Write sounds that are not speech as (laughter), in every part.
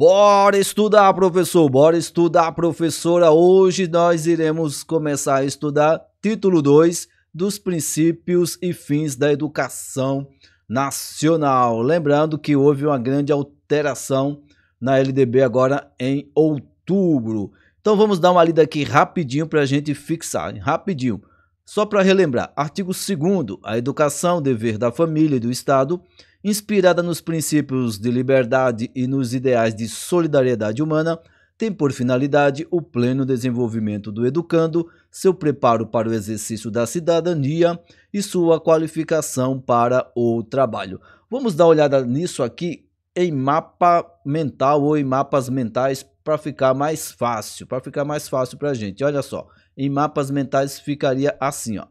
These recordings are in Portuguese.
Bora estudar, professor, bora estudar, professora. Hoje nós iremos começar a estudar título 2 dos princípios e fins da educação nacional. Lembrando que houve uma grande alteração na LDB agora em outubro. Então vamos dar uma lida aqui rapidinho para a gente fixar, rapidinho. Só para relembrar, artigo 2 a educação, dever da família e do Estado, inspirada nos princípios de liberdade e nos ideais de solidariedade humana, tem por finalidade o pleno desenvolvimento do educando, seu preparo para o exercício da cidadania e sua qualificação para o trabalho. Vamos dar uma olhada nisso aqui em mapa mental ou em mapas mentais para ficar mais fácil, para ficar mais fácil para a gente. Olha só, em mapas mentais ficaria assim, ó.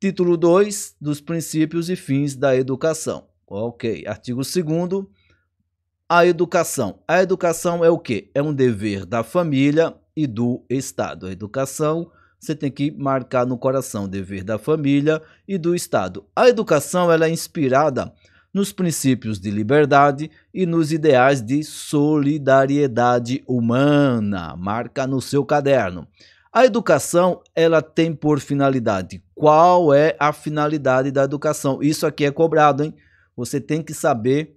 Título 2 dos princípios e fins da educação. OK. Artigo 2 a educação. A educação é o quê? É um dever da família e do Estado. A educação você tem que marcar no coração, dever da família e do Estado. A educação ela é inspirada nos princípios de liberdade e nos ideais de solidariedade humana. Marca no seu caderno. A educação, ela tem por finalidade. Qual é a finalidade da educação? Isso aqui é cobrado, hein? Você tem que saber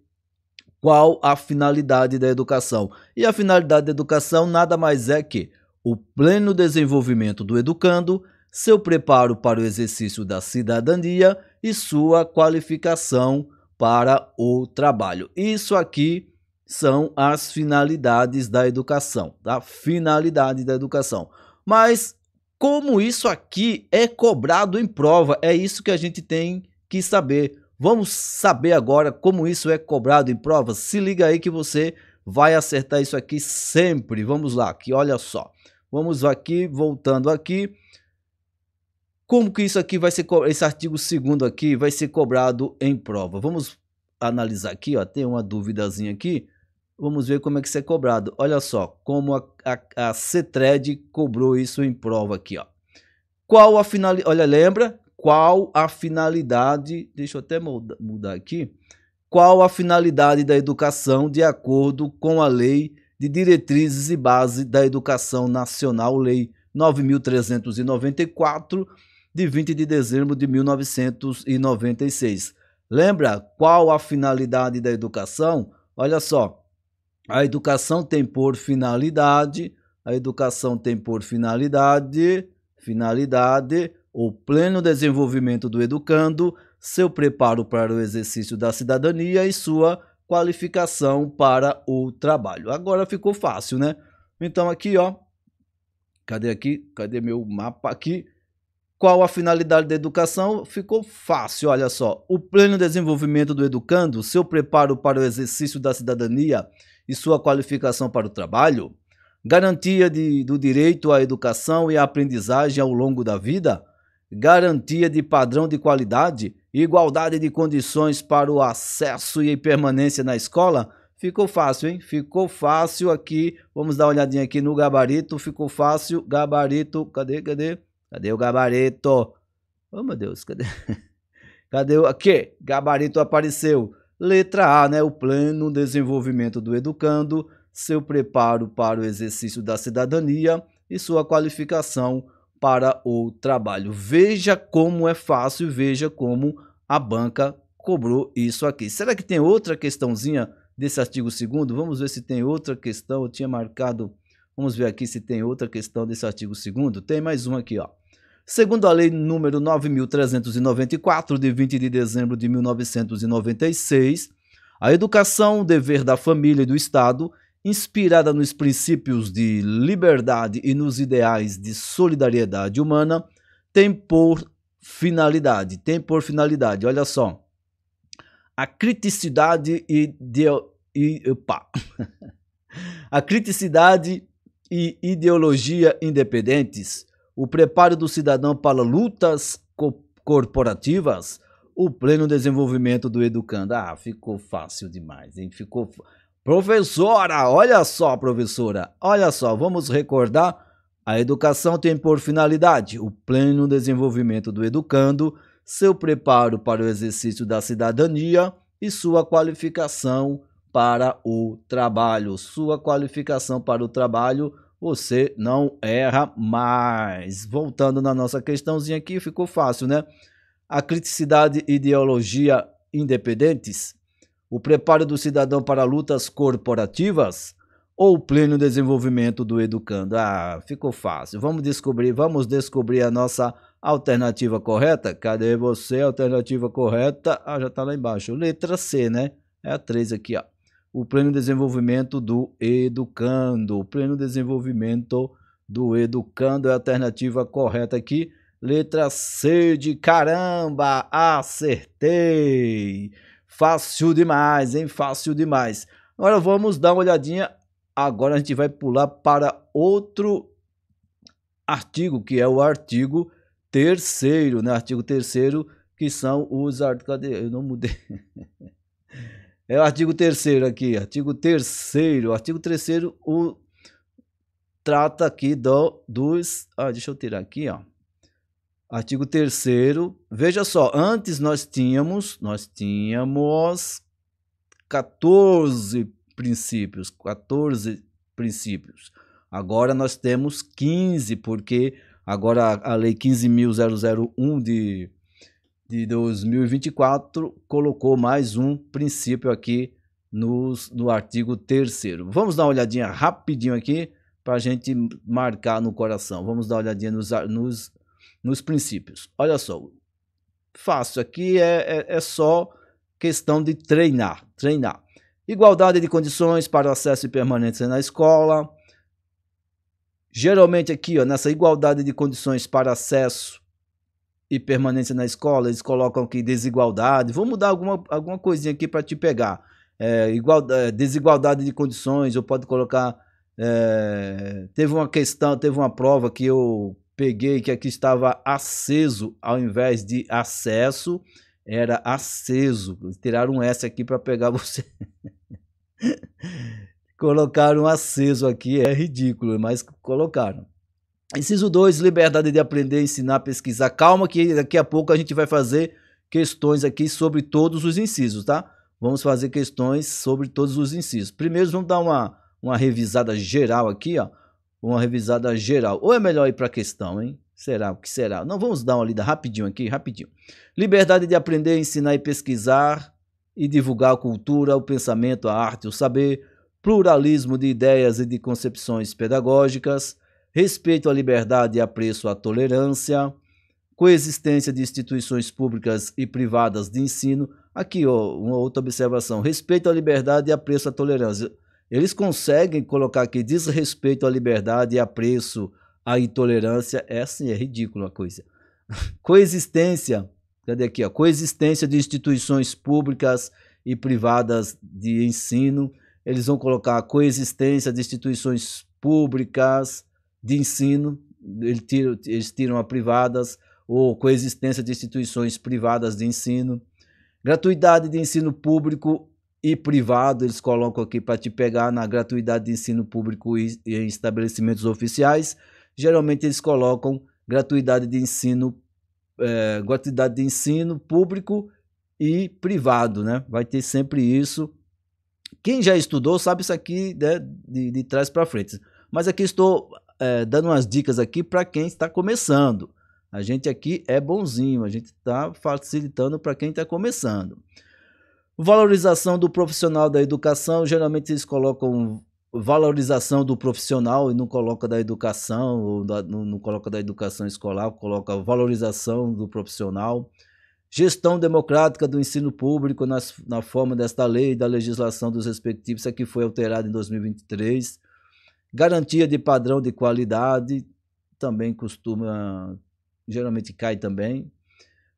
qual a finalidade da educação. E a finalidade da educação nada mais é que o pleno desenvolvimento do educando, seu preparo para o exercício da cidadania e sua qualificação para o trabalho. Isso aqui são as finalidades da educação, tá? Finalidade da educação. Mas como isso aqui é cobrado em prova, é isso que a gente tem que saber. Vamos saber agora como isso é cobrado em prova? Se liga aí que você vai acertar isso aqui sempre. Vamos lá, aqui, olha só. Vamos aqui, voltando aqui. Como que isso aqui vai ser, esse artigo segundo aqui vai ser cobrado em prova? Vamos analisar aqui, ó, tem uma duvidazinha aqui. Vamos ver como é que isso é cobrado. Olha só como a, a, a CETRED cobrou isso em prova aqui. Ó. Qual a finalidade? Olha, lembra? Qual a finalidade? Deixa eu até mudar aqui. Qual a finalidade da educação de acordo com a Lei de Diretrizes e Base da Educação Nacional, Lei 9394, de 20 de dezembro de 1996. Lembra qual a finalidade da educação? Olha só, a educação tem por finalidade, a educação tem por finalidade, finalidade, o pleno desenvolvimento do educando, seu preparo para o exercício da cidadania e sua qualificação para o trabalho. Agora ficou fácil, né? Então aqui, ó, cadê aqui? Cadê meu mapa aqui? Qual a finalidade da educação? Ficou fácil, olha só. O pleno desenvolvimento do educando, seu preparo para o exercício da cidadania e sua qualificação para o trabalho, garantia de, do direito à educação e à aprendizagem ao longo da vida, garantia de padrão de qualidade e igualdade de condições para o acesso e permanência na escola. Ficou fácil, hein? Ficou fácil aqui. Vamos dar uma olhadinha aqui no gabarito. Ficou fácil. Gabarito. Cadê? Cadê? Cadê o gabarito? Oh, meu Deus. Cadê? (laughs) Cadê o... Aqui. Gabarito apareceu. Letra A, né, o pleno desenvolvimento do educando, seu preparo para o exercício da cidadania e sua qualificação para o trabalho. Veja como é fácil, veja como a banca cobrou isso aqui. Será que tem outra questãozinha desse artigo 2 Vamos ver se tem outra questão. Eu tinha marcado, vamos ver aqui se tem outra questão desse artigo 2 Tem mais uma aqui, ó. Segundo a Lei número 9394 de 20 de dezembro de 1996, a educação, dever da família e do Estado, inspirada nos princípios de liberdade e nos ideais de solidariedade humana, tem por finalidade, tem por finalidade, olha só, a criticidade e, de, e opa, (laughs) a criticidade e ideologia independentes, o preparo do cidadão para lutas co corporativas, o pleno desenvolvimento do educando. Ah, ficou fácil demais, hein? Ficou. Professora, olha só, professora, olha só, vamos recordar. A educação tem por finalidade o pleno desenvolvimento do educando, seu preparo para o exercício da cidadania e sua qualificação para o trabalho. Sua qualificação para o trabalho você não erra mais. Voltando na nossa questãozinha aqui, ficou fácil, né? A criticidade e ideologia independentes, o preparo do cidadão para lutas corporativas ou o pleno desenvolvimento do educando. Ah, ficou fácil. Vamos descobrir, vamos descobrir a nossa alternativa correta. Cadê você? Alternativa correta? Ah, já está lá embaixo. Letra C, né? É a 3 aqui, ó o pleno desenvolvimento do educando. O pleno desenvolvimento do educando é a alternativa correta aqui. Letra C de caramba, acertei. Fácil demais, hein? Fácil demais. Agora vamos dar uma olhadinha. Agora a gente vai pular para outro artigo, que é o artigo terceiro, né? Artigo terceiro, que são os... Cadê? Eu não mudei. (laughs) É o artigo 3 aqui, artigo 3 o artigo 3 o trata aqui do, dos, ah, deixa eu tirar aqui, ó. Artigo 3 veja só, antes nós tínhamos, nós tínhamos 14 princípios, 14 princípios. Agora nós temos 15, porque agora a lei 15001 de de 2024 colocou mais um princípio aqui no, no artigo 3. Vamos dar uma olhadinha rapidinho aqui para a gente marcar no coração. Vamos dar uma olhadinha nos, nos, nos princípios. Olha só, fácil aqui é, é, é só questão de treinar, treinar. Igualdade de condições para acesso e permanência na escola. Geralmente aqui, ó, nessa igualdade de condições para acesso e permanência na escola, eles colocam aqui desigualdade. Vou mudar alguma, alguma coisinha aqui para te pegar. É, é, desigualdade de condições, ou pode colocar. É, teve uma questão, teve uma prova que eu peguei que aqui estava aceso ao invés de acesso, era aceso. Tiraram um S aqui para pegar (laughs) você. colocaram aceso aqui, é ridículo, mas colocaram. Inciso 2, liberdade de aprender, ensinar, pesquisar. Calma que daqui a pouco a gente vai fazer questões aqui sobre todos os incisos, tá? Vamos fazer questões sobre todos os incisos. Primeiro, vamos dar uma, uma revisada geral aqui, ó. Uma revisada geral. Ou é melhor ir para a questão, hein? Será? O que será? Não, vamos dar uma lida rapidinho aqui, rapidinho. Liberdade de aprender, ensinar e pesquisar e divulgar a cultura, o pensamento, a arte, o saber. Pluralismo de ideias e de concepções pedagógicas respeito à liberdade e apreço à tolerância, coexistência de instituições públicas e privadas de ensino. Aqui, ó, uma outra observação: respeito à liberdade e apreço à tolerância. Eles conseguem colocar aqui desrespeito à liberdade e apreço à intolerância. É assim, é ridícula a coisa. (laughs) coexistência, cadê aqui? Ó? Coexistência de instituições públicas e privadas de ensino. Eles vão colocar coexistência de instituições públicas de ensino, eles tiram, eles tiram a privadas ou coexistência de instituições privadas de ensino, gratuidade de ensino público e privado, eles colocam aqui para te pegar na gratuidade de ensino público e, em estabelecimentos oficiais. Geralmente eles colocam gratuidade de ensino, é, gratuidade de ensino público e privado, né? Vai ter sempre isso. Quem já estudou sabe isso aqui né, de, de trás para frente. Mas aqui estou é, dando umas dicas aqui para quem está começando. A gente aqui é bonzinho, a gente está facilitando para quem está começando. Valorização do profissional da educação, geralmente eles colocam valorização do profissional e não coloca da educação, ou da, não, não, coloca da educação escolar, coloca valorização do profissional. Gestão democrática do ensino público nas, na forma desta lei e da legislação dos respectivos, isso aqui foi alterada em 2023. Garantia de padrão de qualidade também costuma, geralmente cai também.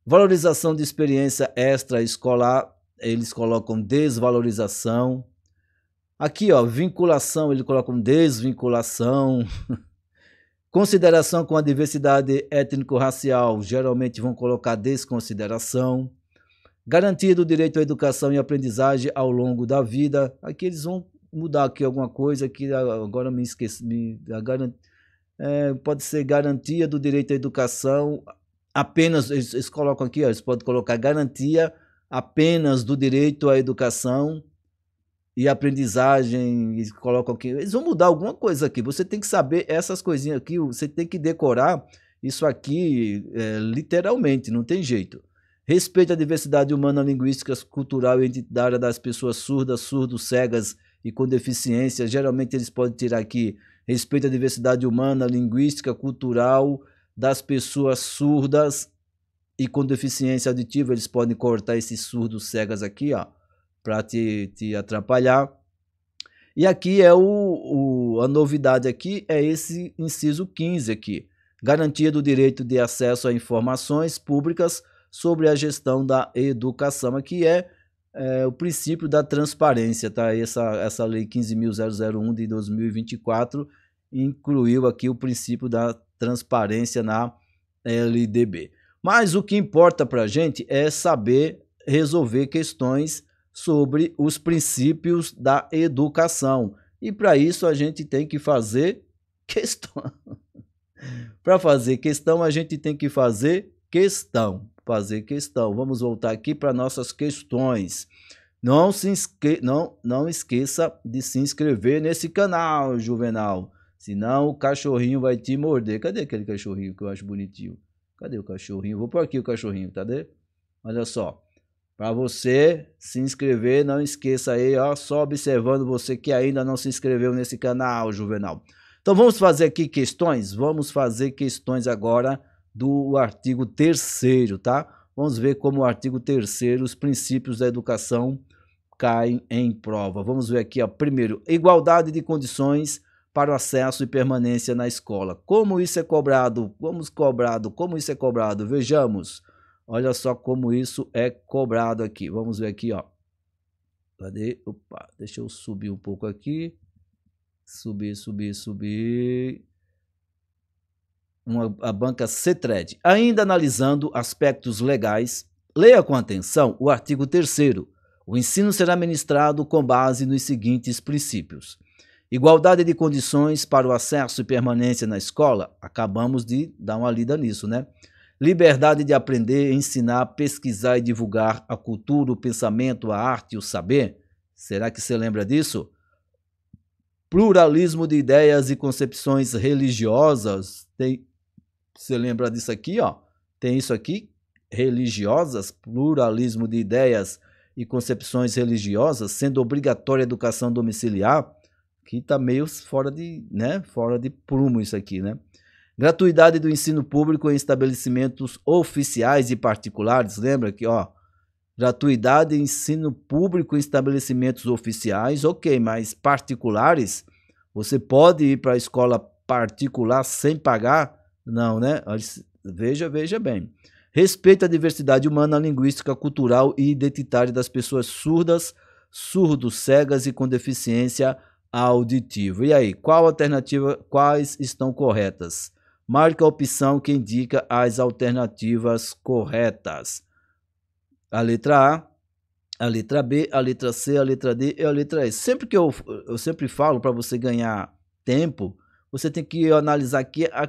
Valorização de experiência extra escolar, eles colocam desvalorização. Aqui, ó, vinculação, eles colocam desvinculação. (laughs) Consideração com a diversidade étnico-racial, geralmente vão colocar desconsideração. Garantia do direito à educação e aprendizagem ao longo da vida, aqui eles vão mudar aqui alguma coisa que agora me esqueci. Me, a garant, é, pode ser garantia do direito à educação apenas, eles, eles colocam aqui, ó, eles podem colocar garantia apenas do direito à educação e aprendizagem, eles colocam aqui. Eles vão mudar alguma coisa aqui. Você tem que saber essas coisinhas aqui, você tem que decorar isso aqui é, literalmente, não tem jeito. Respeito à diversidade humana, linguística, cultural e identitária das pessoas surdas, surdos, cegas e com deficiência. Geralmente eles podem tirar aqui respeito à diversidade humana, linguística, cultural das pessoas surdas e com deficiência auditiva. Eles podem cortar esses surdos cegas aqui, ó, para te, te atrapalhar. E aqui é o, o, a novidade aqui é esse inciso 15 aqui. Garantia do direito de acesso a informações públicas sobre a gestão da educação, Aqui é é, o princípio da transparência, tá? Essa, essa lei 15.001 de 2024 incluiu aqui o princípio da transparência na é, LDB. Mas o que importa para a gente é saber resolver questões sobre os princípios da educação. E para isso a gente tem que fazer (laughs) questão. para fazer questão, a gente tem que fazer questão fazer questão. Vamos voltar aqui para nossas questões. Não, se inscre... não, não esqueça de se inscrever nesse canal, Juvenal. Senão o cachorrinho vai te morder. Cadê aquele cachorrinho que eu acho bonitinho? Cadê o cachorrinho? Vou por aqui o cachorrinho, cadê? Olha só. Para você se inscrever, não esqueça aí, ó, só observando você que ainda não se inscreveu nesse canal, Juvenal. Então vamos fazer aqui questões? Vamos fazer questões agora do artigo 3 tá? Vamos ver como o artigo 3 os princípios da educação caem em prova. Vamos ver aqui, ó, primeiro, igualdade de condições para o acesso e permanência na escola. Como isso é cobrado? Vamos cobrado? Como isso é cobrado? Vejamos. Olha só como isso é cobrado aqui. Vamos ver aqui, ó. Cadê? Opa, deixa eu subir um pouco aqui. Subir, subir, subir uma, a banca CETRED. Ainda analisando aspectos legais, leia com atenção o artigo 3 O ensino será ministrado com base nos seguintes princípios. Igualdade de condições para o acesso e permanência na escola, acabamos de dar uma lida nisso, né? Liberdade de aprender, ensinar, pesquisar e divulgar a cultura, o pensamento, a arte e o saber. Será que você lembra disso? Pluralismo de ideias e concepções religiosas, tem você lembra disso aqui, ó? Tem isso aqui, religiosas, pluralismo de ideias e concepções religiosas, sendo obrigatória a educação domiciliar, que está meio fora de, né, fora de prumo isso aqui, né? Gratuidade do ensino público em estabelecimentos oficiais e particulares, lembra aqui ó, gratuidade em ensino público em estabelecimentos oficiais, ok, mas particulares, você pode ir para a escola particular sem pagar não, né? Veja, veja bem. Respeita a diversidade humana, linguística, cultural e identitária das pessoas surdas, surdos, cegas e com deficiência auditiva. E aí, qual alternativa, quais estão corretas? Marque a opção que indica as alternativas corretas. A letra A, a letra B, a letra C, a letra D e a letra E. Sempre que eu, eu sempre falo para você ganhar tempo, você tem que analisar aqui a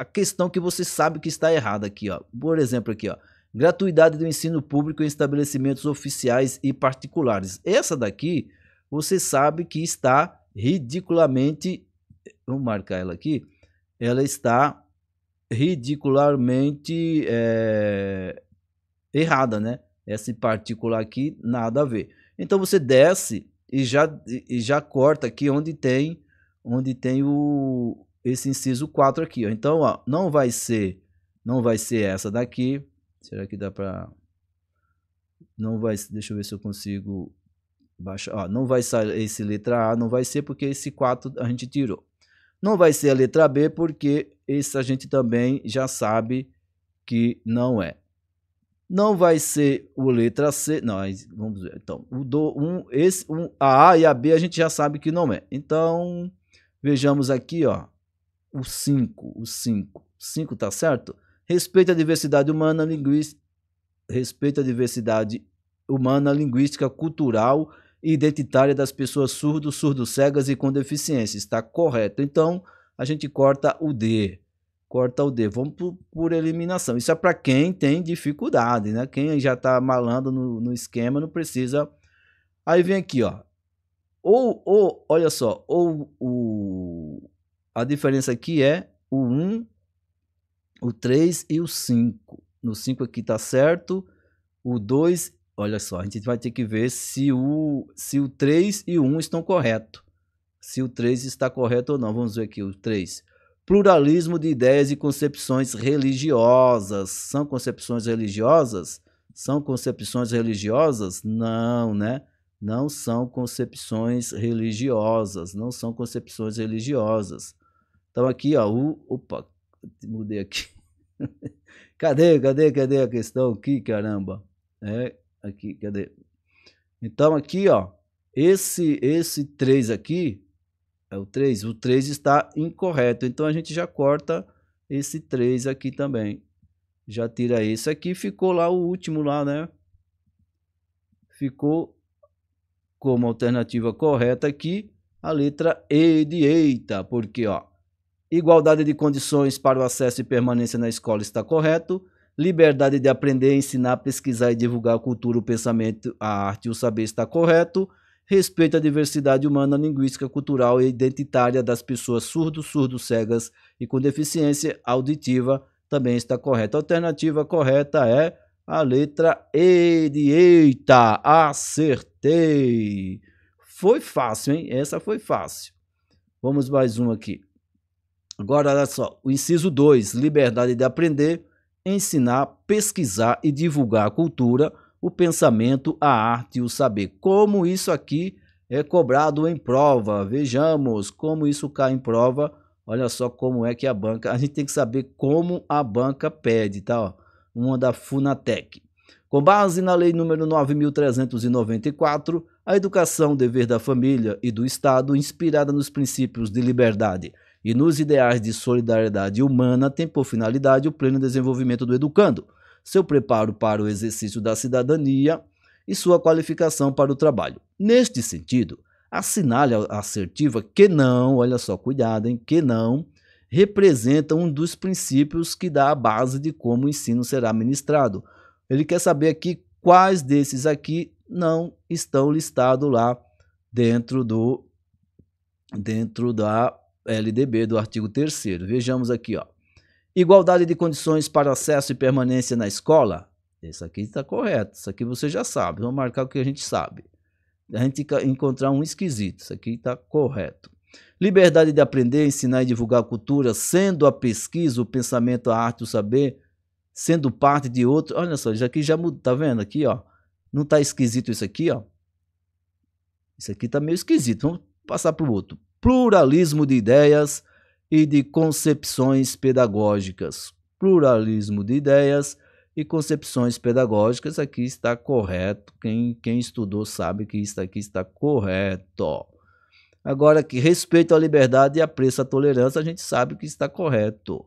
a questão que você sabe que está errada aqui, ó. Por exemplo, aqui, ó. Gratuidade do ensino público em estabelecimentos oficiais e particulares. Essa daqui, você sabe que está ridiculamente, vou marcar ela aqui, ela está ridicularmente é, errada, né? Essa particular aqui, nada a ver. Então você desce e já, e já corta aqui onde tem, onde tem o, esse inciso 4 aqui. Ó. Então, ó, não vai ser não vai ser essa daqui. Será que dá para não vai, deixa eu ver se eu consigo baixar. Ó, não vai sair esse letra A, não vai ser porque esse 4 a gente tirou. Não vai ser a letra B porque esse a gente também já sabe que não é. Não vai ser o letra C, não, vamos ver. Então, o do um, esse um, a A e a B a gente já sabe que não é. Então, vejamos aqui, ó. O 5, o 5. 5 tá certo? Respeita a diversidade humana, linguística, respeita a diversidade humana, linguística, cultural e identitária das pessoas surdos, surdos cegas e com deficiência. Está correto. Então, a gente corta o D. Corta o D. Vamos por, por eliminação. Isso é para quem tem dificuldade, né? Quem já está malando no, no esquema não precisa. Aí vem aqui, ó. Ou, ou olha só, ou o, a diferença aqui é o 1, o 3 e o 5. No 5 aqui está certo, o 2, olha só, a gente vai ter que ver se o, se o 3 e o 1 estão corretos. Se o 3 está correto ou não, vamos ver aqui o 3. Pluralismo de ideias e concepções religiosas. São concepções religiosas? São concepções religiosas? Não, né? Não são concepções religiosas, não são concepções religiosas então aqui, ó, o, opa, mudei aqui. (laughs) cadê, cadê, cadê a questão aqui, caramba? É, aqui, cadê? Então aqui, ó, esse esse 3 aqui é o 3, o 3 está incorreto. Então a gente já corta esse 3 aqui também. Já tira esse aqui, ficou lá o último lá, né? Ficou como alternativa correta aqui a letra E de eita, porque ó, igualdade de condições para o acesso e permanência na escola está correto, liberdade de aprender, ensinar, pesquisar e divulgar a cultura, o pensamento, a arte e o saber está correto, respeito à diversidade humana, linguística, cultural e identitária das pessoas surdos, surdos, cegas e com deficiência auditiva também está correto. A alternativa correta é a letra E de eita, acertei. Foi fácil, hein? Essa foi fácil. Vamos mais um aqui. Agora, olha só, o inciso 2, liberdade de aprender, ensinar, pesquisar e divulgar a cultura, o pensamento, a arte e o saber. Como isso aqui é cobrado em prova? Vejamos como isso cai em prova. Olha só como é que a banca, a gente tem que saber como a banca pede, tá? uma da Funatec. Com base na lei número 9394, a educação, dever da família e do Estado, inspirada nos princípios de liberdade, e nos ideais de solidariedade humana tem por finalidade o pleno desenvolvimento do educando, seu preparo para o exercício da cidadania e sua qualificação para o trabalho. Neste sentido, assinale a assertiva que não, olha só, cuidado, hein, que não representa um dos princípios que dá a base de como o ensino será ministrado. Ele quer saber aqui quais desses aqui não estão listados lá dentro do dentro da LDB do artigo 3 Vejamos aqui, ó. Igualdade de condições para acesso e permanência na escola. Isso aqui está correto, isso aqui você já sabe. Vamos marcar o que a gente sabe. A gente encontrar um esquisito, isso aqui está correto. Liberdade de aprender, ensinar e divulgar a cultura, sendo a pesquisa, o pensamento, a arte, o saber, sendo parte de outro. Olha só, isso aqui já muda, tá vendo aqui, ó? Não está esquisito isso aqui, ó? Isso aqui está meio esquisito. Vamos passar para o outro pluralismo de ideias e de concepções pedagógicas. Pluralismo de ideias e concepções pedagógicas, aqui está correto. Quem, quem estudou sabe que isso aqui está correto. Agora, que respeito à liberdade e apreço à tolerância, a gente sabe que está correto.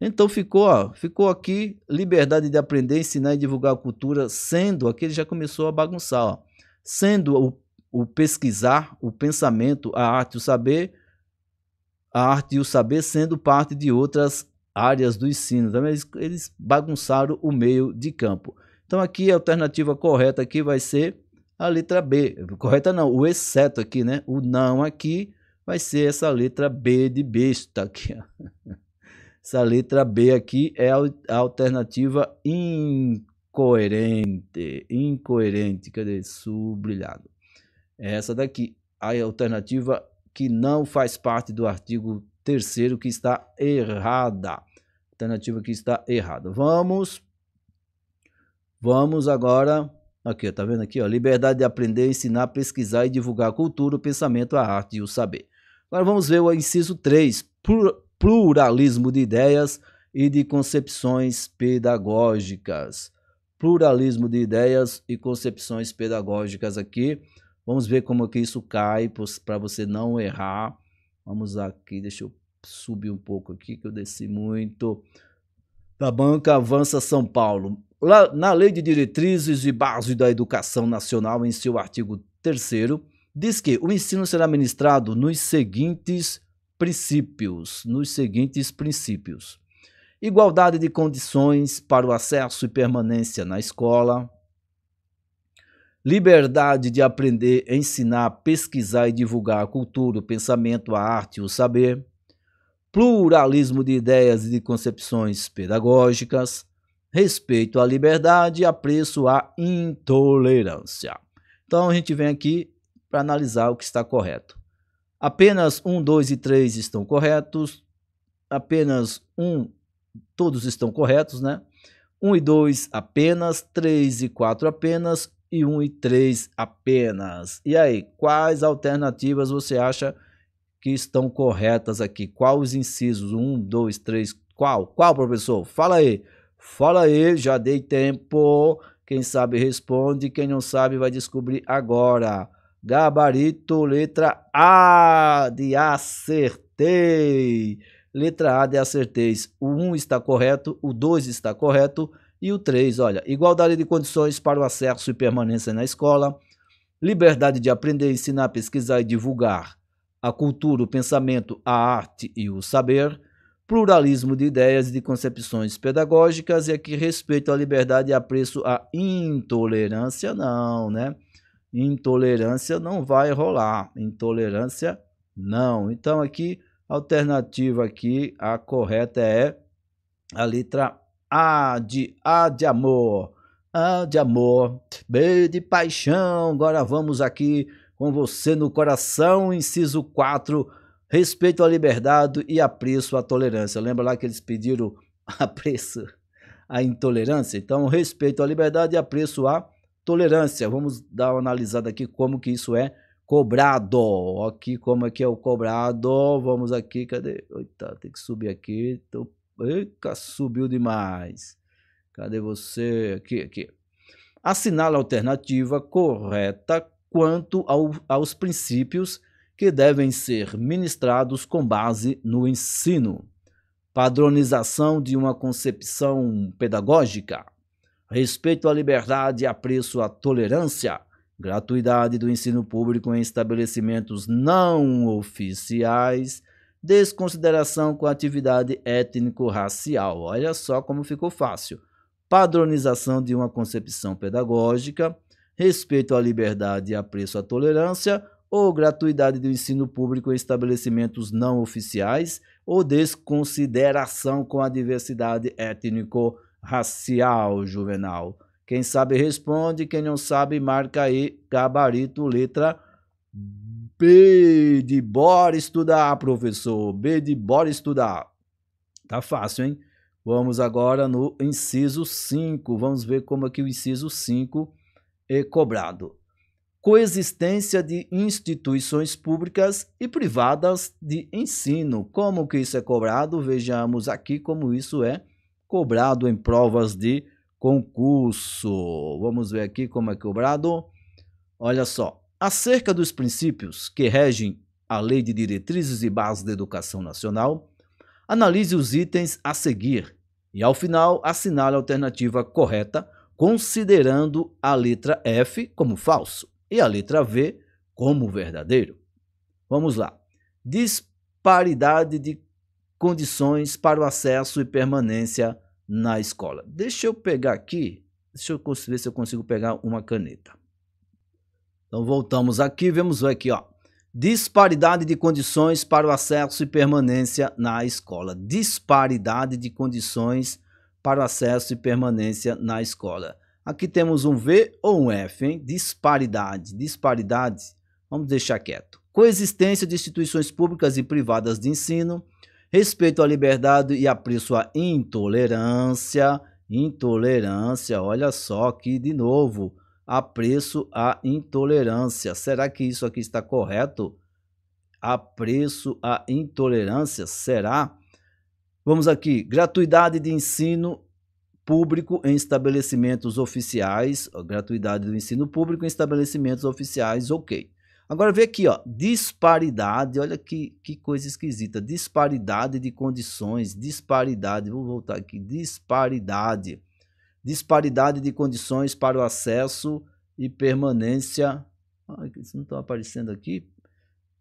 Então ficou, ó, ficou aqui liberdade de aprender, ensinar e divulgar a cultura, sendo, aqui ele já começou a bagunçar, ó, sendo o o pesquisar, o pensamento, a arte, o saber, a arte e o saber sendo parte de outras áreas do ensino. Também então, eles, eles bagunçaram o meio de campo. Então aqui a alternativa correta aqui vai ser a letra B. Correta não, o exceto aqui, né? O não aqui vai ser essa letra B de besta aqui. (laughs) Essa letra B aqui é a alternativa incoerente. Incoerente. Cadê? Subrilhado. É essa daqui, a alternativa que não faz parte do artigo 3 que está errada. Alternativa que está errada. Vamos Vamos agora aqui, tá vendo aqui, ó, liberdade de aprender, ensinar, pesquisar e divulgar a cultura, o pensamento, a arte e o saber. Agora vamos ver o inciso 3, pluralismo de ideias e de concepções pedagógicas. Pluralismo de ideias e concepções pedagógicas aqui. Vamos ver como que isso cai para você não errar. Vamos aqui, deixa eu subir um pouco aqui que eu desci muito. Da banca avança São Paulo. Lá, na Lei de Diretrizes e Base da Educação Nacional, em seu artigo 3 diz que o ensino será ministrado nos seguintes princípios, nos seguintes princípios. Igualdade de condições para o acesso e permanência na escola, liberdade de aprender, ensinar, pesquisar e divulgar a cultura, o pensamento, a arte, o saber, pluralismo de ideias e de concepções pedagógicas, respeito à liberdade e apreço à intolerância. Então a gente vem aqui para analisar o que está correto. Apenas 1, um, 2 e 3 estão corretos. Apenas 1, um, todos estão corretos, né? 1 um e 2 apenas, 3 e 4 apenas, e 1 e 3 apenas. E aí, quais alternativas você acha que estão corretas aqui? Qual os incisos? 1, 2, 3, qual? Qual, professor? Fala aí. Fala aí, já dei tempo. Quem sabe responde, quem não sabe vai descobrir agora. Gabarito, letra A de acertei. Letra A de acertei. O 1 está correto, o 2 está correto e o 3, olha, igualdade de condições para o acesso e permanência na escola, liberdade de aprender, ensinar, pesquisar e divulgar a cultura, o pensamento, a arte e o saber, pluralismo de ideias e de concepções pedagógicas e aqui respeito à liberdade e apreço à intolerância, não, né? Intolerância não vai rolar, intolerância não. Então aqui, alternativa aqui, a correta é a letra a de ah de amor, A de amor, B de paixão. Agora vamos aqui com você no coração, inciso 4, respeito à liberdade e apreço à tolerância. Lembra lá que eles pediram (laughs) apreço à intolerância? Então, respeito à liberdade e apreço à tolerância. Vamos dar uma analisada aqui como que isso é cobrado. Aqui como é que é o cobrado. Vamos aqui, cadê? Oita, tem que subir aqui. Tô então, Eita, subiu demais. Cadê você? Aqui, aqui. Assinala a alternativa correta quanto ao, aos princípios que devem ser ministrados com base no ensino. Padronização de uma concepção pedagógica. Respeito à liberdade e apreço à tolerância. Gratuidade do ensino público em estabelecimentos não oficiais desconsideração com a atividade étnico-racial. Olha só como ficou fácil. Padronização de uma concepção pedagógica, respeito à liberdade e apreço à tolerância, ou gratuidade do ensino público em estabelecimentos não oficiais, ou desconsideração com a diversidade étnico-racial, Juvenal. Quem sabe responde, quem não sabe marca aí gabarito letra B. B de bora estudar, professor. B de bora estudar. Tá fácil, hein? Vamos agora no inciso 5. Vamos ver como é é o inciso 5 é cobrado. Coexistência de instituições públicas e privadas de ensino. Como que isso é cobrado? Vejamos aqui como isso é cobrado em provas de concurso. Vamos ver aqui como é cobrado. Olha só. Acerca dos princípios que regem a Lei de Diretrizes e Bases da Educação Nacional, analise os itens a seguir e, ao final, assinale a alternativa correta, considerando a letra F como falso e a letra V como verdadeiro. Vamos lá. Disparidade de condições para o acesso e permanência na escola. Deixa eu pegar aqui, deixa eu ver se eu consigo pegar uma caneta. Então voltamos aqui, vemos aqui, ó. Disparidade de condições para o acesso e permanência na escola. Disparidade de condições para o acesso e permanência na escola. Aqui temos um V ou um F, hein? Disparidade, disparidade, vamos deixar quieto. Coexistência de instituições públicas e privadas de ensino, respeito à liberdade e apreço à intolerância, intolerância, olha só aqui de novo, apreço à intolerância. Será que isso aqui está correto? Apreço à intolerância? Será? Vamos aqui, gratuidade de ensino público em estabelecimentos oficiais, gratuidade do ensino público em estabelecimentos oficiais, ok. Agora vê aqui, ó, disparidade, olha que, que coisa esquisita, disparidade de condições, disparidade, vou voltar aqui, disparidade disparidade de condições para o acesso e permanência. Ai, isso não está aparecendo aqui?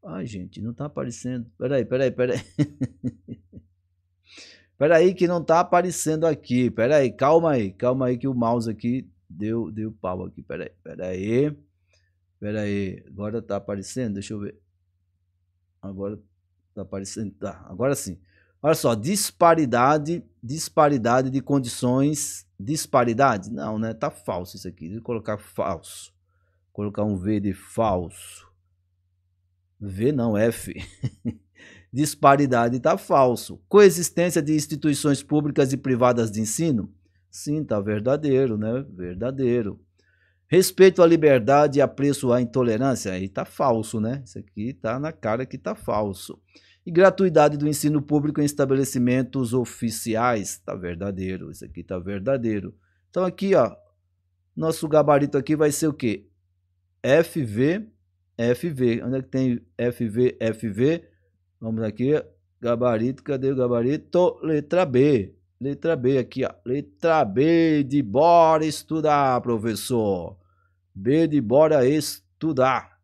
Ai, gente, não está aparecendo. Peraí, peraí, peraí. (laughs) peraí que não está aparecendo aqui. Peraí, calma aí, calma aí que o mouse aqui deu, deu pau aqui. Peraí, peraí. Peraí, agora está aparecendo? Deixa eu ver. Agora está aparecendo. Tá, agora sim. Olha só, disparidade, disparidade de condições, disparidade? Não, né? Tá falso isso aqui. Deixa eu colocar falso. Vou colocar um V de falso. V não, F. (laughs) disparidade tá falso. Coexistência de instituições públicas e privadas de ensino? Sim, tá verdadeiro, né? Verdadeiro. Respeito à liberdade e apreço à intolerância? Aí tá falso, né? Isso aqui tá na cara que tá falso e gratuidade do ensino público em estabelecimentos oficiais. Tá verdadeiro, isso aqui tá verdadeiro. Então aqui, ó, nosso gabarito aqui vai ser o quê? FV, FV. Onde é que tem FV, FV? Vamos aqui, gabarito, cadê o gabarito? Letra B. Letra B aqui, ó. Letra B de bora estudar, professor. B de bora estudar.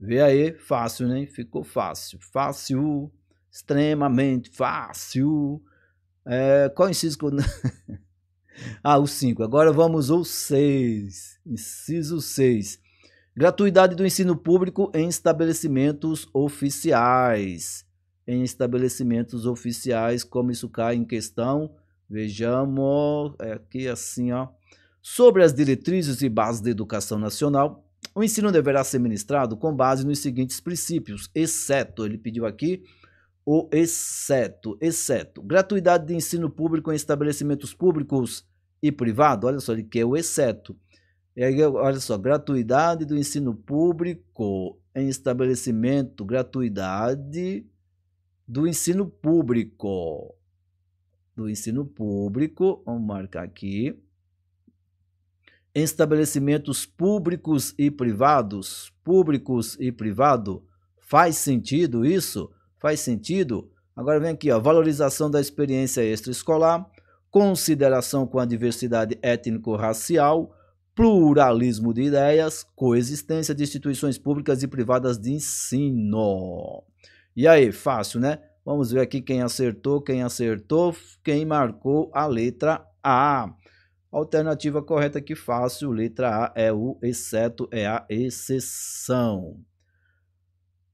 Vê aí, fácil, né? Ficou fácil. Fácil, extremamente fácil. É, qual inciso que (laughs) ah, o 5. Agora vamos ao 6. Inciso 6. Gratuidade do ensino público em estabelecimentos oficiais. Em estabelecimentos oficiais, como isso cai em questão, vejamos é aqui assim, ó. Sobre as diretrizes e bases da educação nacional, o ensino deverá ser ministrado com base nos seguintes princípios, exceto, ele pediu aqui, o exceto, exceto, gratuidade de ensino público em estabelecimentos públicos e privado, olha só, ele quer o exceto. Aí, olha só, gratuidade do ensino público em estabelecimento, gratuidade do ensino público. Do ensino público, vamos marcar aqui em estabelecimentos públicos e privados, públicos e privado, faz sentido isso? Faz sentido? Agora vem aqui, ó, valorização da experiência extraescolar, consideração com a diversidade étnico-racial, pluralismo de ideias, coexistência de instituições públicas e privadas de ensino. E aí, fácil, né? Vamos ver aqui quem acertou, quem acertou, quem marcou a letra A. Alternativa correta que fácil, letra A é o exceto é a exceção.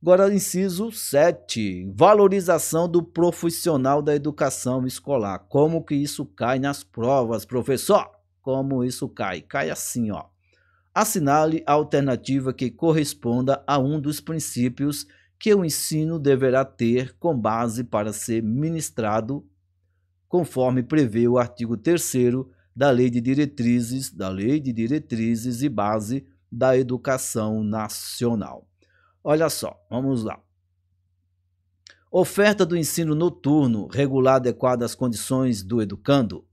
Agora, inciso 7. Valorização do profissional da educação escolar. Como que isso cai nas provas, professor? Como isso cai? Cai assim, ó. Assinale a alternativa que corresponda a um dos princípios que o ensino deverá ter com base para ser ministrado, conforme prevê o artigo 3 da Lei de Diretrizes, da Lei de Diretrizes e Base da Educação Nacional. Olha só, vamos lá. Oferta do ensino noturno regular adequada às condições do educando.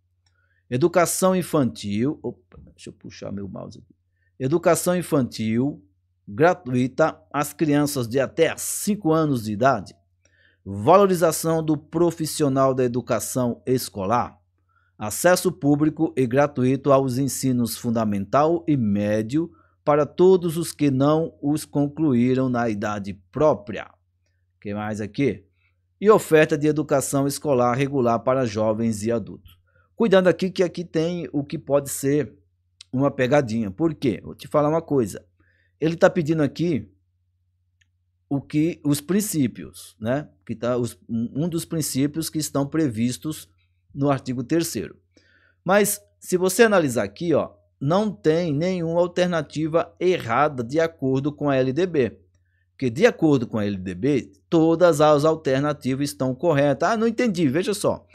Educação infantil, opa, deixa eu puxar meu mouse aqui. Educação infantil gratuita às crianças de até 5 anos de idade. Valorização do profissional da educação escolar acesso público e gratuito aos ensinos fundamental e médio para todos os que não os concluíram na idade própria. que mais aqui? E oferta de educação escolar regular para jovens e adultos. Cuidando aqui que aqui tem o que pode ser uma pegadinha. Por quê? Vou te falar uma coisa. Ele está pedindo aqui o que os princípios, né? Que tá os, um dos princípios que estão previstos no artigo 3 Mas se você analisar aqui, ó, não tem nenhuma alternativa errada de acordo com a LDB. Porque de acordo com a LDB, todas as alternativas estão corretas. Ah, não entendi, veja só.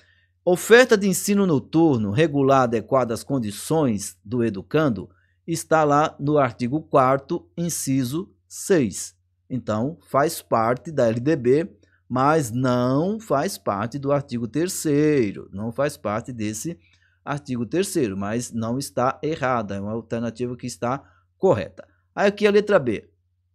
Oferta de ensino noturno regular adequada às condições do educando está lá no artigo 4 inciso 6. Então, faz parte da LDB mas não faz parte do artigo 3 não faz parte desse artigo 3 mas não está errada, é uma alternativa que está correta. Aí aqui a letra B.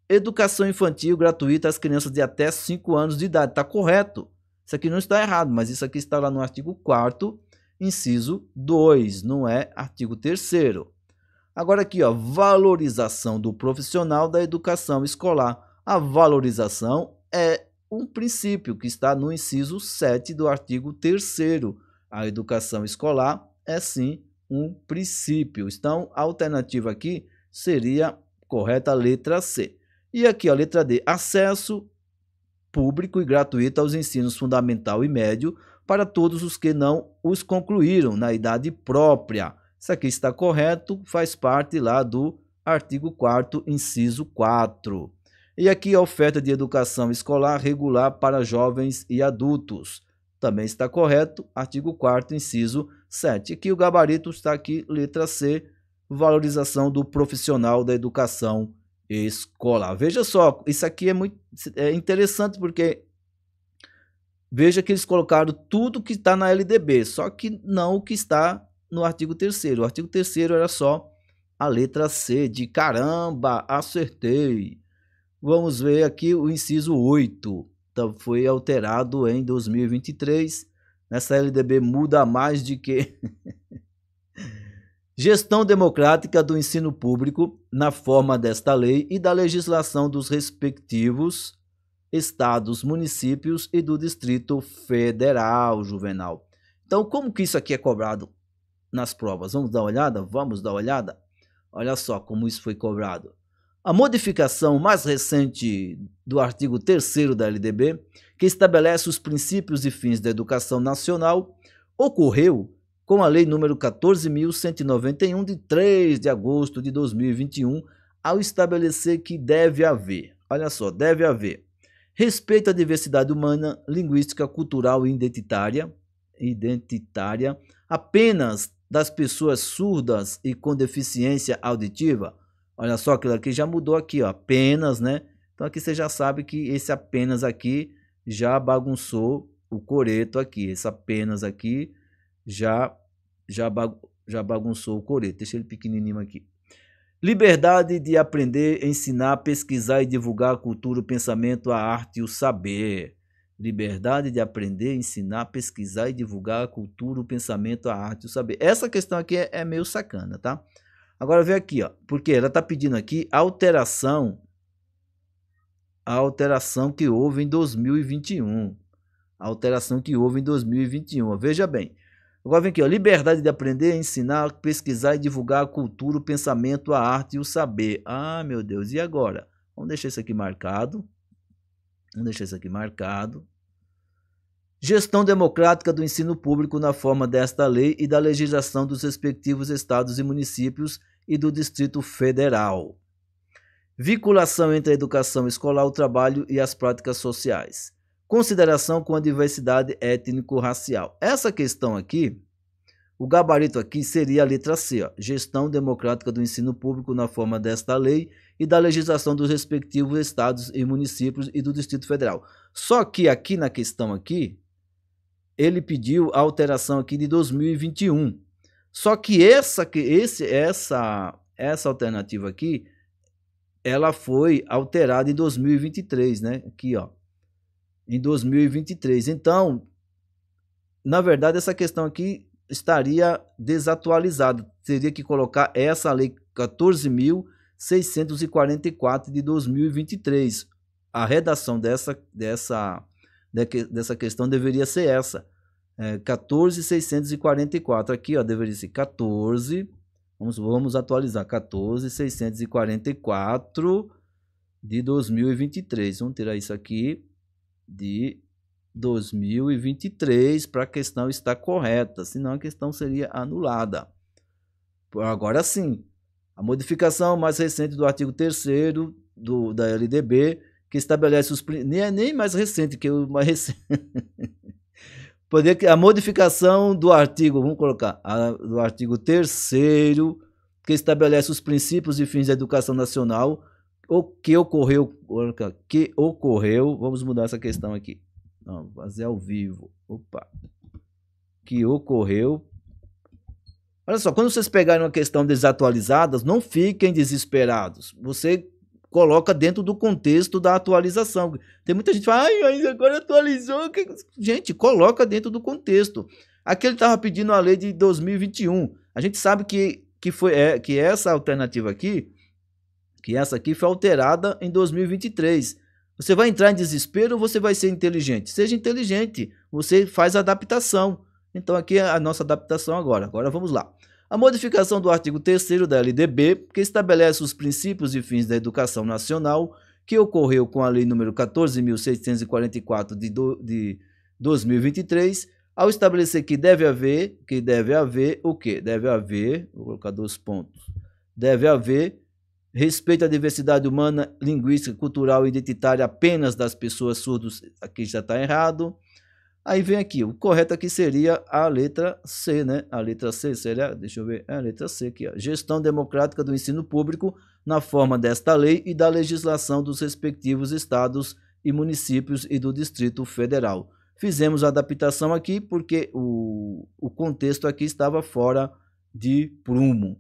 Educação infantil gratuita às crianças de até 5 anos de idade. Está correto. Isso aqui não está errado, mas isso aqui está lá no artigo 4 inciso 2, não é artigo 3 Agora aqui, ó, valorização do profissional da educação escolar. A valorização é um princípio que está no inciso 7 do artigo 3 A educação escolar é sim um princípio. Então, a alternativa aqui seria correta a letra C. E aqui a letra D, acesso público e gratuito aos ensinos fundamental e médio para todos os que não os concluíram na idade própria. Isso aqui está correto, faz parte lá do artigo 4 inciso 4. E aqui a oferta de educação escolar regular para jovens e adultos. Também está correto, artigo 4 inciso 7. Aqui o gabarito está aqui, letra C, valorização do profissional da educação escolar. Veja só, isso aqui é muito é interessante porque veja que eles colocaram tudo que está na LDB, só que não o que está no artigo 3 O artigo 3 era só a letra C de caramba, acertei. Vamos ver aqui o inciso 8. Então, foi alterado em 2023. Nessa LDB muda mais de que. (laughs) Gestão democrática do ensino público na forma desta lei e da legislação dos respectivos estados, municípios e do Distrito Federal, Juvenal. Então, como que isso aqui é cobrado nas provas? Vamos dar uma olhada? Vamos dar uma olhada? Olha só como isso foi cobrado. A modificação mais recente do artigo 3 da LDB, que estabelece os princípios e fins da educação nacional, ocorreu com a Lei nº 14.191, de 3 de agosto de 2021, ao estabelecer que deve haver, olha só, deve haver respeito à diversidade humana, linguística, cultural e identitária, identitária apenas das pessoas surdas e com deficiência auditiva, Olha só, aquilo aqui já mudou aqui, ó, apenas, né? Então aqui você já sabe que esse apenas aqui já bagunçou o coreto aqui. Esse apenas aqui já, já, já bagunçou o coreto. Deixa ele pequenininho aqui. Liberdade de aprender, ensinar, pesquisar e divulgar a cultura, o pensamento, a arte e o saber. Liberdade de aprender, ensinar, pesquisar e divulgar a cultura, o pensamento, a arte e o saber. Essa questão aqui é, é meio sacana, tá? Agora vê aqui, ó, porque ela está pedindo aqui alteração, a alteração que houve em 2021. A alteração que houve em 2021. Veja bem. Agora vem aqui, ó, liberdade de aprender, ensinar, pesquisar e divulgar a cultura, o pensamento, a arte e o saber. Ah, meu Deus, e agora? Vamos deixar isso aqui marcado. Vamos deixar isso aqui marcado. Gestão democrática do ensino público na forma desta lei e da legislação dos respectivos estados e municípios e do Distrito Federal. Vinculação entre a educação escolar, o trabalho e as práticas sociais. Consideração com a diversidade étnico-racial. Essa questão aqui, o gabarito aqui seria a letra C, ó, gestão democrática do ensino público na forma desta lei e da legislação dos respectivos estados e municípios e do Distrito Federal. Só que aqui na questão aqui, ele pediu a alteração aqui de 2021. Só que essa, que esse, essa, essa alternativa aqui, ela foi alterada em 2023, né? Aqui, ó. Em 2023. Então, na verdade, essa questão aqui estaria desatualizada. Teria que colocar essa lei 14.644 de 2023. A redação dessa, dessa, dessa questão deveria ser essa é, 14,644. Aqui, ó, deveria ser 14. Vamos, vamos atualizar. 14,644 de 2023. Vamos tirar isso aqui de 2023 para a questão estar correta, senão a questão seria anulada. Agora sim, a modificação mais recente do artigo 3 do da LDB, que estabelece os nem é nem mais recente que o mais recente (laughs) poder a modificação do artigo, vamos colocar, a, do artigo 3 que estabelece os princípios e fins da educação nacional, o que ocorreu, que ocorreu, vamos mudar essa questão aqui. Não, fazer ao vivo. Opa. Que ocorreu. Olha só, quando vocês pegarem uma questão desatualizada, não fiquem desesperados. Você coloca dentro do contexto da atualização. Tem muita gente que fala, ai, agora atualizou. Gente, coloca dentro do contexto. Aqui ele estava pedindo a lei de 2021. A gente sabe que, que, foi, é, que essa alternativa aqui, que essa aqui foi alterada em 2023. Você vai entrar em desespero ou você vai ser inteligente? Seja inteligente, você faz adaptação. Então aqui é a nossa adaptação agora. Agora vamos lá. A modificação do artigo 3 da LDB, que estabelece os princípios e fins da educação nacional, que ocorreu com a Lei nº 14.644 de, 2023, ao estabelecer que deve haver, que deve haver o quê? Deve haver, vou colocar dois pontos, deve haver respeito à diversidade humana, linguística, cultural e identitária apenas das pessoas surdas. aqui já está errado, Aí vem aqui, o correto aqui seria a letra C, né? A letra C seria, deixa eu ver, é a letra C aqui, ó. Gestão democrática do ensino público na forma desta lei e da legislação dos respectivos estados e municípios e do Distrito Federal. Fizemos a adaptação aqui porque o, o contexto aqui estava fora de prumo.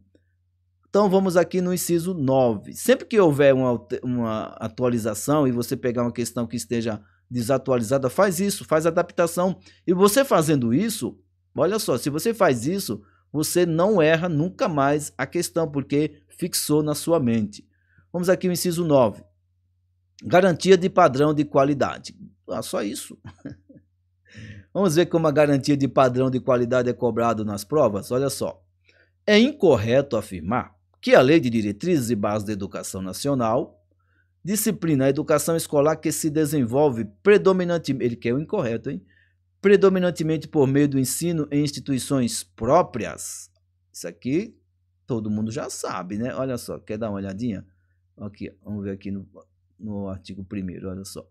Então vamos aqui no inciso 9. Sempre que houver uma, uma atualização e você pegar uma questão que esteja desatualizada, faz isso, faz adaptação. E você fazendo isso, olha só, se você faz isso, você não erra nunca mais a questão, porque fixou na sua mente. Vamos aqui o inciso 9. Garantia de padrão de qualidade. Ah, só isso. (laughs) Vamos ver como a garantia de padrão de qualidade é cobrada nas provas? Olha só. É incorreto afirmar que a Lei de Diretrizes e Bases da Educação Nacional Disciplina, a educação escolar que se desenvolve predominantemente, ele quer o incorreto, hein? Predominantemente por meio do ensino em instituições próprias. Isso aqui todo mundo já sabe, né? Olha só, quer dar uma olhadinha? Aqui, vamos ver aqui no, no artigo 1 olha só.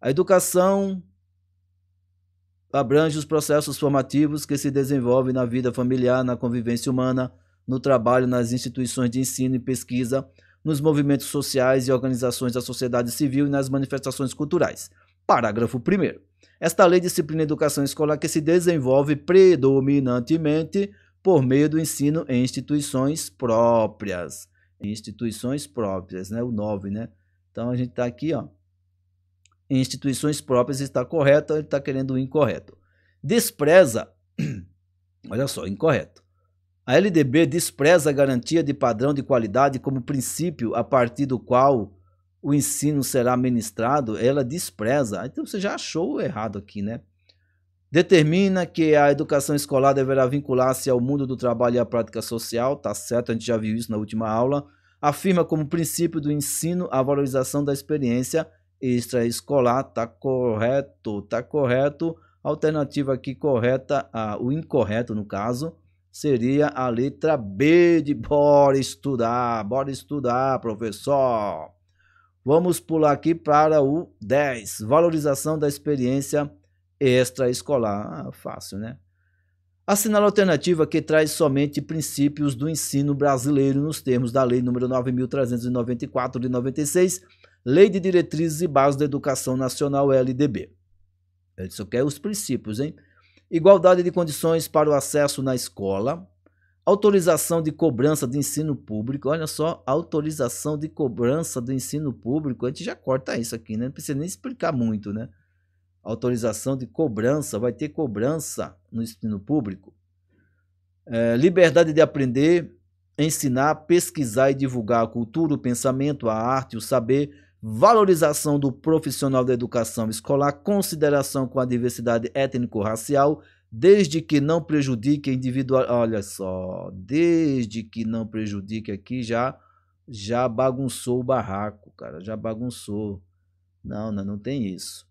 A educação abrange os processos formativos que se desenvolvem na vida familiar, na convivência humana, no trabalho, nas instituições de ensino e pesquisa, nos movimentos sociais e organizações da sociedade civil e nas manifestações culturais. Parágrafo 1. Esta lei disciplina a educação escolar que se desenvolve predominantemente por meio do ensino em instituições próprias. Instituições próprias, né? O 9, né? Então a gente está aqui, ó. Em instituições próprias está correto, ele está querendo o incorreto. Despreza, (clears throat) olha só, incorreto a LDB despreza a garantia de padrão de qualidade como princípio a partir do qual o ensino será ministrado, ela despreza. Ah, então você já achou errado aqui, né? Determina que a educação escolar deverá vincular-se ao mundo do trabalho e à prática social, tá certo? A gente já viu isso na última aula. Afirma como princípio do ensino a valorização da experiência extraescolar, tá correto, tá correto. Alternativa aqui correta, ah, o incorreto no caso seria a letra B de bora estudar, bora estudar, professor. Vamos pular aqui para o 10, valorização da experiência extraescolar. Ah, fácil, né? Assinala a alternativa que traz somente princípios do ensino brasileiro nos termos da Lei nº 9.394 de 96, Lei de Diretrizes e Bases da Educação Nacional, LDB. Ele só quer os princípios, hein? igualdade de condições para o acesso na escola, autorização de cobrança do ensino público. Olha só, autorização de cobrança do ensino público. A gente já corta isso aqui, né? Não precisa nem explicar muito, né? Autorização de cobrança, vai ter cobrança no ensino público. É, liberdade de aprender, ensinar, pesquisar e divulgar a cultura, o pensamento, a arte, o saber valorização do profissional da educação escolar, consideração com a diversidade étnico-racial, desde que não prejudique a individual. Olha só, desde que não prejudique aqui já já bagunçou o barraco, cara, já bagunçou. Não, não, não tem isso.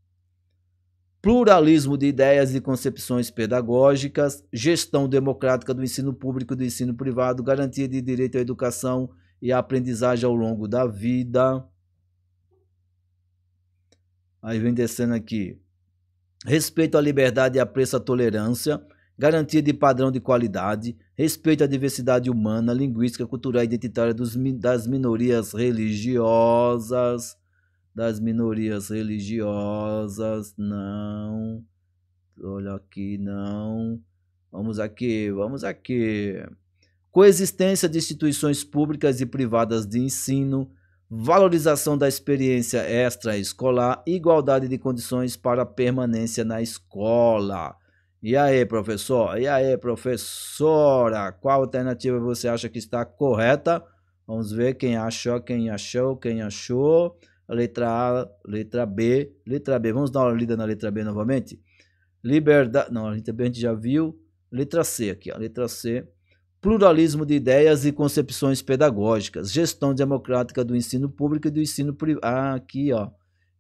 Pluralismo de ideias e concepções pedagógicas, gestão democrática do ensino público e do ensino privado, garantia de direito à educação e à aprendizagem ao longo da vida Aí vem descendo aqui. Respeito à liberdade e apreço à tolerância, garantia de padrão de qualidade, respeito à diversidade humana, linguística, cultural e identitária dos, das minorias religiosas. Das minorias religiosas, não. Olha aqui, não. Vamos aqui, vamos aqui. Coexistência de instituições públicas e privadas de ensino, valorização da experiência extraescolar, igualdade de condições para permanência na escola. E aí, professor? E aí, professora? Qual alternativa você acha que está correta? Vamos ver quem achou, quem achou, quem achou. Letra A, letra B, letra B. Vamos dar uma lida na letra B novamente? Liberdade. Não, a letra B a gente já viu. Letra C aqui, a letra C pluralismo de ideias e concepções pedagógicas, gestão democrática do ensino público e do ensino privado. Ah, aqui, ó.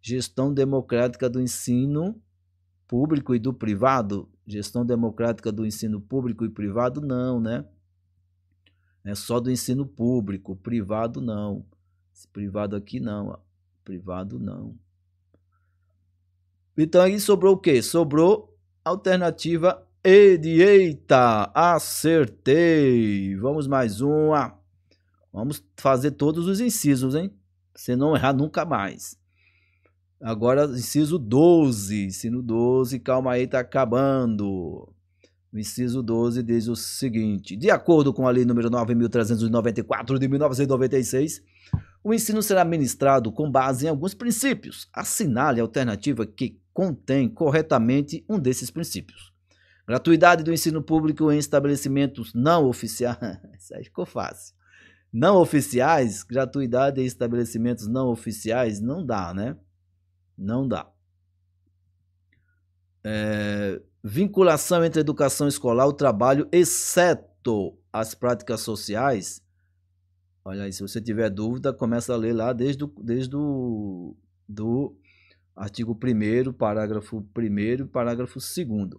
Gestão democrática do ensino público e do privado. Gestão democrática do ensino público e privado, não, né? É só do ensino público, privado não. Esse privado aqui não, ó. privado não. Então aí sobrou o quê? Sobrou alternativa e eita, acertei. Vamos mais uma. Vamos fazer todos os incisos, hein? Você não errar nunca mais. Agora, inciso 12. Inciso 12, calma aí, tá acabando. O inciso 12 diz o seguinte: De acordo com a lei número 9394 de 1996, o ensino será ministrado com base em alguns princípios. Assinale a alternativa que contém corretamente um desses princípios. Gratuidade do ensino público em estabelecimentos não oficiais. (laughs) Isso aí ficou fácil. Não oficiais, gratuidade em estabelecimentos não oficiais, não dá, né? Não dá. É, vinculação entre a educação escolar, e o trabalho, exceto as práticas sociais. Olha aí, se você tiver dúvida, começa a ler lá desde o, desde o do artigo 1 parágrafo 1 parágrafo 2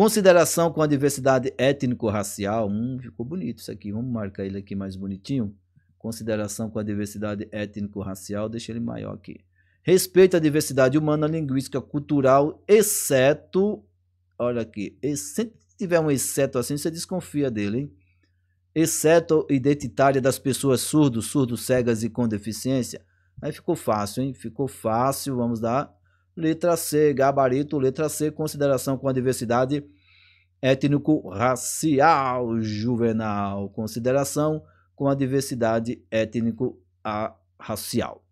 Consideração com a diversidade étnico-racial. Hum, ficou bonito isso aqui. Vamos marcar ele aqui mais bonitinho. Consideração com a diversidade étnico-racial. Deixa ele maior aqui. Respeito à diversidade humana, linguística, cultural, exceto. Olha aqui. Se tiver um exceto assim, você desconfia dele, hein? Exceto identitária das pessoas surdos, surdos, cegas e com deficiência. Aí ficou fácil, hein? Ficou fácil. Vamos dar Letra C, gabarito. Letra C, consideração com a diversidade étnico-racial juvenal. Consideração com a diversidade étnico-racial.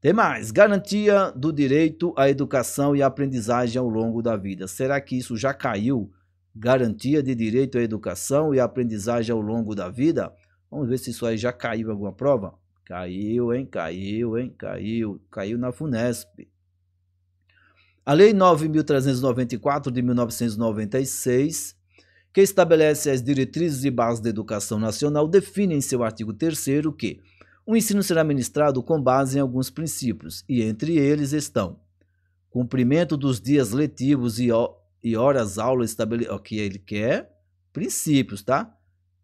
Tem mais, garantia do direito à educação e aprendizagem ao longo da vida. Será que isso já caiu? Garantia de direito à educação e aprendizagem ao longo da vida? Vamos ver se isso aí já caiu em alguma prova. Caiu, hein? Caiu, hein? Caiu. Caiu na Funesp. A Lei 9.394 de 1996, que estabelece as diretrizes e bases da educação nacional, define em seu artigo 3 que o ensino será ministrado com base em alguns princípios, e entre eles estão cumprimento dos dias letivos e, e horas aula estabelecidas. O que ele quer? Princípios, tá?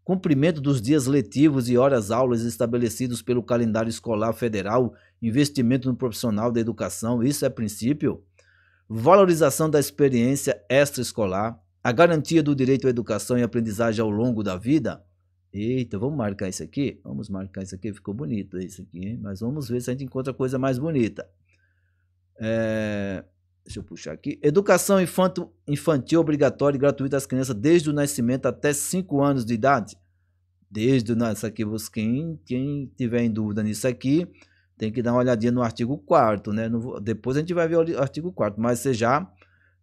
Cumprimento dos dias letivos e horas aulas estabelecidos pelo calendário escolar federal, investimento no profissional da educação, isso é princípio? valorização da experiência extraescolar, a garantia do direito à educação e aprendizagem ao longo da vida. Eita, vamos marcar isso aqui? Vamos marcar isso aqui, ficou bonito isso aqui, hein? Mas vamos ver se a gente encontra coisa mais bonita. É, deixa eu puxar aqui. Educação infanto, infantil obrigatória e gratuita às crianças desde o nascimento até 5 anos de idade. Desde o nascimento, aqui, quem, quem tiver em dúvida nisso aqui, tem que dar uma olhadinha no artigo 4 né? No, depois a gente vai ver o artigo 4 mas você já,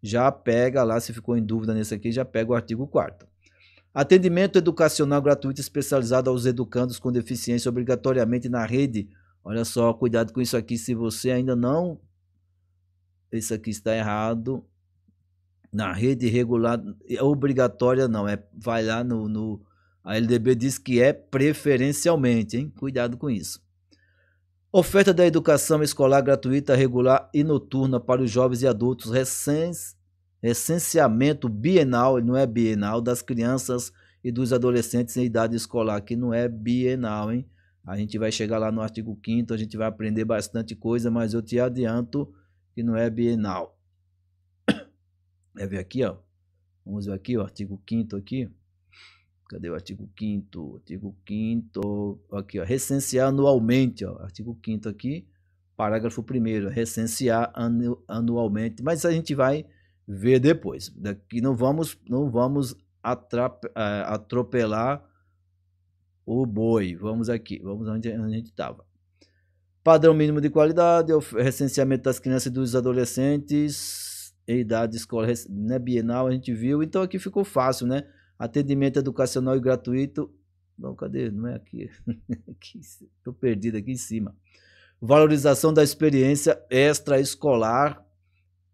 já pega lá, se ficou em dúvida nesse aqui, já pega o artigo 4 Atendimento educacional gratuito especializado aos educandos com deficiência obrigatoriamente na rede. Olha só, cuidado com isso aqui. Se você ainda não. Isso aqui está errado. Na rede regular. É obrigatória não. É, vai lá no, no. A LDB diz que é preferencialmente, hein? Cuidado com isso. Oferta da educação escolar gratuita, regular e noturna para os jovens e adultos. Recenseamento bienal, não é bienal, das crianças e dos adolescentes em idade escolar, que não é bienal, hein? A gente vai chegar lá no artigo 5 a gente vai aprender bastante coisa, mas eu te adianto que não é bienal. (coughs) Quer ver aqui, ó? Vamos ver aqui, ó, artigo 5 aqui. Cadê o artigo 5 Artigo 5 aqui, ó, recensear anualmente, ó, artigo 5 aqui, parágrafo 1 recensear anu, anualmente, mas a gente vai ver depois. Daqui não vamos, não vamos é, atropelar o boi. Vamos aqui, vamos onde a gente estava. Padrão mínimo de qualidade, recenseamento das crianças e dos adolescentes, idade escolar, né, bienal, a gente viu. Então aqui ficou fácil, né? Atendimento educacional e gratuito. Não, cadê? Não é aqui. (laughs) Estou perdido aqui em cima. Valorização da experiência extraescolar,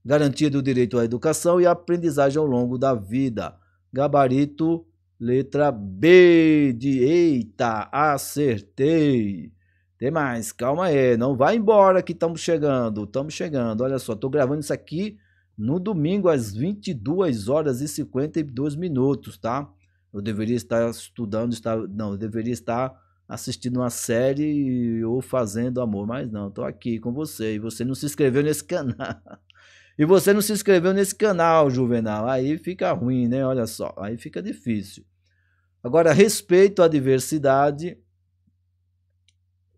garantia do direito à educação e aprendizagem ao longo da vida. Gabarito, letra B de eita, acertei. Tem mais, calma aí, não vai embora que estamos chegando, estamos chegando. Olha só, estou gravando isso aqui no domingo às 22 horas e 52 minutos, tá? Eu deveria estar estudando, estar, não, eu deveria estar assistindo uma série ou fazendo amor, mas não, tô aqui com você e você não se inscreveu nesse canal. (laughs) E você não se inscreveu nesse canal, Juvenal. Aí fica ruim, né? Olha só, aí fica difícil. Agora, respeito à diversidade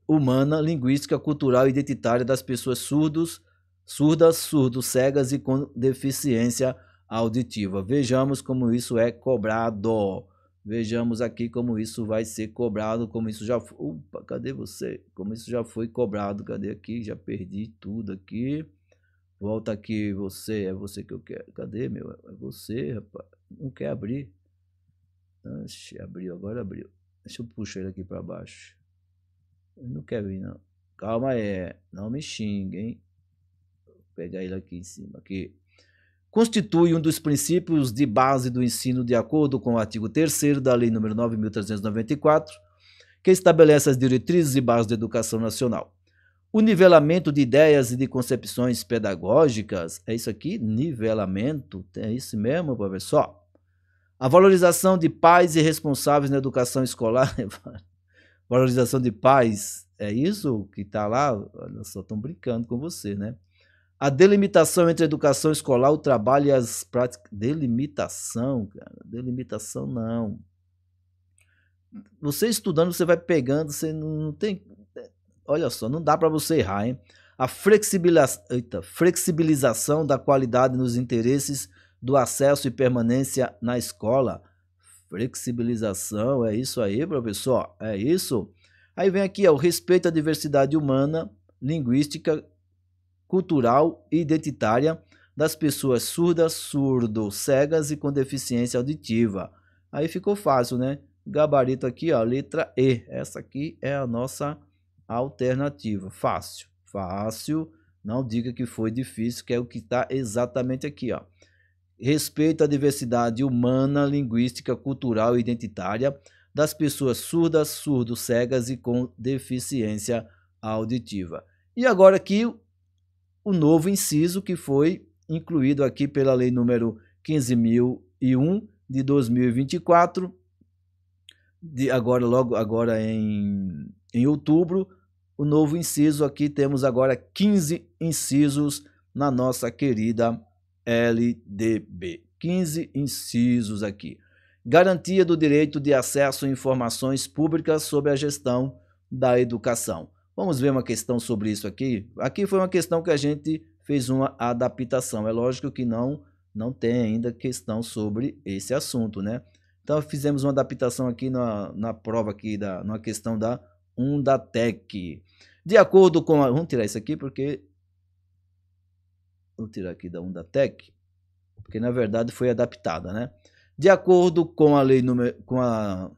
humana, linguística, cultural e identitária das pessoas surdos surdas, surdos, cegas e com deficiência auditiva. Vejamos como isso é cobrado. Vejamos aqui como isso vai ser cobrado, como isso já foi. Opa, cadê você? Como isso já foi cobrado? Cadê aqui? Já perdi tudo aqui. Volta aqui, você. É você que eu quero. Cadê, meu? É você, rapaz. Não quer abrir. Oxe, abriu, agora abriu. Deixa eu puxar ele aqui para baixo. Ele não quer vir, não. Calma aí. Não me xingue, hein? pegar ele aqui em cima, que constitui um dos princípios de base do ensino de acordo com o artigo 3 da Lei nº 9.394, que estabelece as diretrizes e bases da educação nacional. O nivelamento de ideias e de concepções pedagógicas, é isso aqui? Nivelamento, é isso mesmo, professor? A valorização de pais e responsáveis na educação escolar, (laughs) valorização de pais, é isso que está lá? Olha só, estão brincando com você, né? A delimitação entre a educação escolar, o trabalho e as práticas. Delimitação, cara. Delimitação não. Você estudando, você vai pegando, você não tem. É, olha só, não dá para você errar, hein? A flexibiliza... Eita, flexibilização da qualidade nos interesses do acesso e permanência na escola. Flexibilização, é isso aí, professor? É isso? Aí vem aqui ó, o respeito à diversidade humana, linguística cultural e identitária das pessoas surdas, surdo, cegas e com deficiência auditiva. Aí ficou fácil, né? Gabarito aqui, ó, letra E. Essa aqui é a nossa alternativa. Fácil, fácil. Não diga que foi difícil, que é o que está exatamente aqui, ó. Respeito à diversidade humana, linguística, cultural e identitária das pessoas surdas, surdos, cegas e com deficiência auditiva. E agora aqui o novo inciso que foi incluído aqui pela Lei número 15.001 de 2024, de agora logo agora em, em outubro, o novo inciso aqui temos agora 15 incisos na nossa querida LDB. 15 incisos aqui. Garantia do direito de acesso a informações públicas sobre a gestão da educação. Vamos ver uma questão sobre isso aqui? Aqui foi uma questão que a gente fez uma adaptação. É lógico que não não tem ainda questão sobre esse assunto, né? Então fizemos uma adaptação aqui na, na prova aqui da na questão da Undatec. De acordo com a, vamos tirar isso aqui porque vou tirar aqui da Undatec, porque na verdade foi adaptada, né? De acordo com a lei número, com a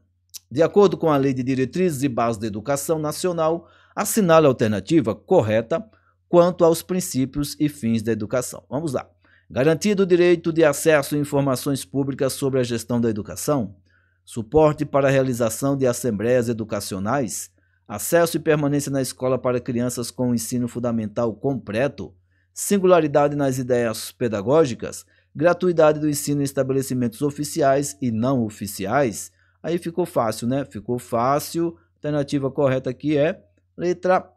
de acordo com a lei de diretrizes e bases da educação nacional, assinale a alternativa correta quanto aos princípios e fins da educação. Vamos lá. Garantido o direito de acesso a informações públicas sobre a gestão da educação, suporte para a realização de assembleias educacionais, acesso e permanência na escola para crianças com ensino fundamental completo, singularidade nas ideias pedagógicas, gratuidade do ensino em estabelecimentos oficiais e não oficiais. Aí ficou fácil, né? Ficou fácil. A alternativa correta aqui é Letra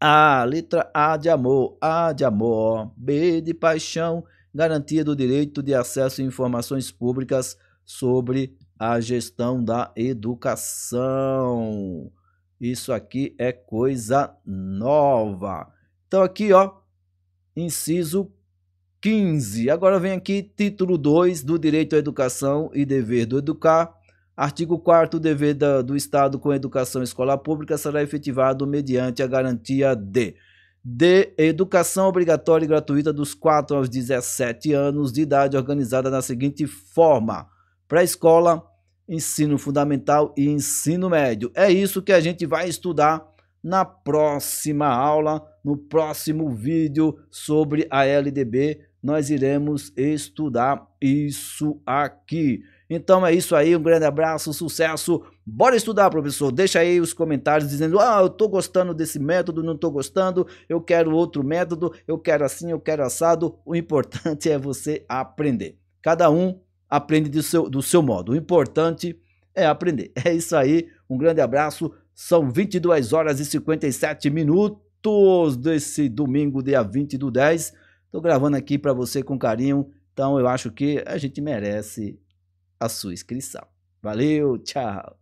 A, letra A de amor, A de amor, B de paixão, garantia do direito de acesso a informações públicas sobre a gestão da educação. Isso aqui é coisa nova. Então aqui, ó, inciso 15. Agora vem aqui título 2 do direito à educação e dever do educar Artigo 4 o dever da, do Estado com educação escolar pública será efetivado mediante a garantia de de Educação obrigatória e gratuita dos 4 aos 17 anos de idade, organizada da seguinte forma: pré-escola, ensino fundamental e ensino médio. É isso que a gente vai estudar na próxima aula, no próximo vídeo sobre a LDB. Nós iremos estudar isso aqui. Então é isso aí, um grande abraço, sucesso. Bora estudar, professor. Deixa aí os comentários dizendo: "Ah, eu tô gostando desse método, não tô gostando, eu quero outro método, eu quero assim, eu quero assado". O importante (laughs) é você aprender. Cada um aprende do seu do seu modo. O importante é aprender. É isso aí. Um grande abraço. São 22 horas e 57 minutos desse domingo, dia 20 do 10. Estou gravando aqui para você com carinho. Então eu acho que a gente merece a sua inscrição. Valeu, tchau!